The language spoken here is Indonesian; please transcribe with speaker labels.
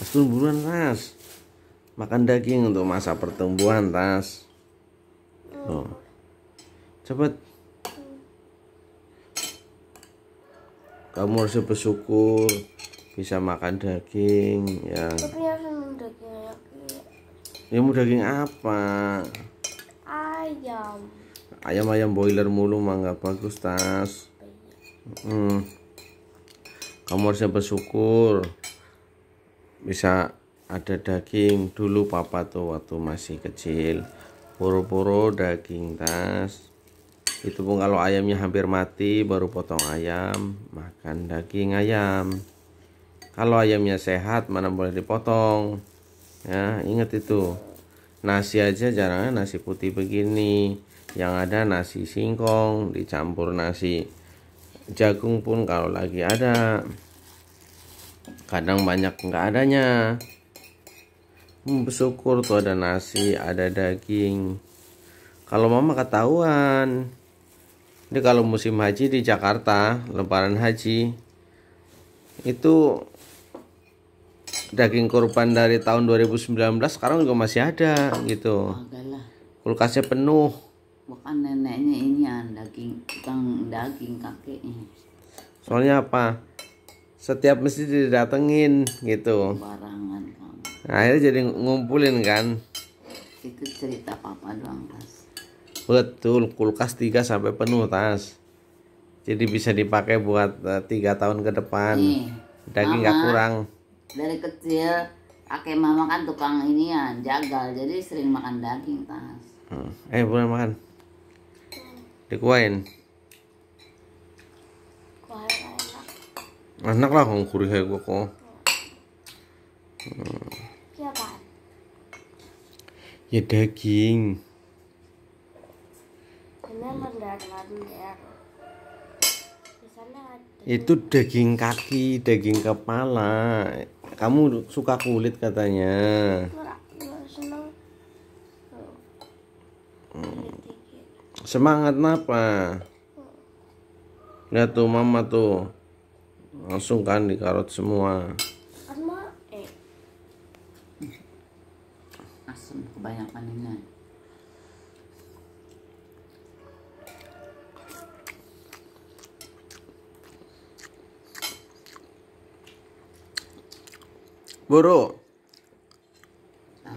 Speaker 1: Mas turun tas. Makan daging untuk masa pertumbuhan tas. Oh. Cepet. Kamu harus bersyukur bisa makan daging ya. Tapi mau iya. daging apa?
Speaker 2: Ayam.
Speaker 1: Ayam ayam boiler mulu mangga bagus tas. Hmm. Kamu harusnya bersyukur bisa ada daging dulu papa tuh waktu masih kecil poro-poro daging tas itu pun kalau ayamnya hampir mati baru potong ayam makan daging ayam kalau ayamnya sehat mana boleh dipotong ya ingat itu nasi aja jarang nasi putih begini yang ada nasi singkong dicampur nasi jagung pun kalau lagi ada kadang banyak nggak adanya hmm, bersyukur tuh ada nasi ada daging kalau mama ketahuan ini kalau musim haji di Jakarta lebaran haji itu daging kurban dari tahun 2019 sekarang juga masih ada gitu oh, kulkasnya penuh
Speaker 2: bukan neneknya ini daging tukang daging kakeknya
Speaker 1: soalnya apa setiap masjid didatengin gitu
Speaker 2: Barangan,
Speaker 1: akhirnya jadi ngumpulin kan
Speaker 2: itu cerita papa doang tas
Speaker 1: betul kulkas tiga sampai penuh tas jadi bisa dipakai buat eh, tiga tahun ke depan Nih, daging nggak kurang
Speaker 2: dari kecil pakai mama kan tukang inian jagal jadi sering makan daging tas
Speaker 1: eh boleh makan dikuain enak lah kong kuri kayak gue kok hmm. ya daging itu daging kaki daging kepala kamu suka kulit katanya hmm. semangat apa? Hmm. lihat tuh mama tuh langsung kan dikarot semua
Speaker 2: asma eh asam kebanyakan ini
Speaker 1: buruk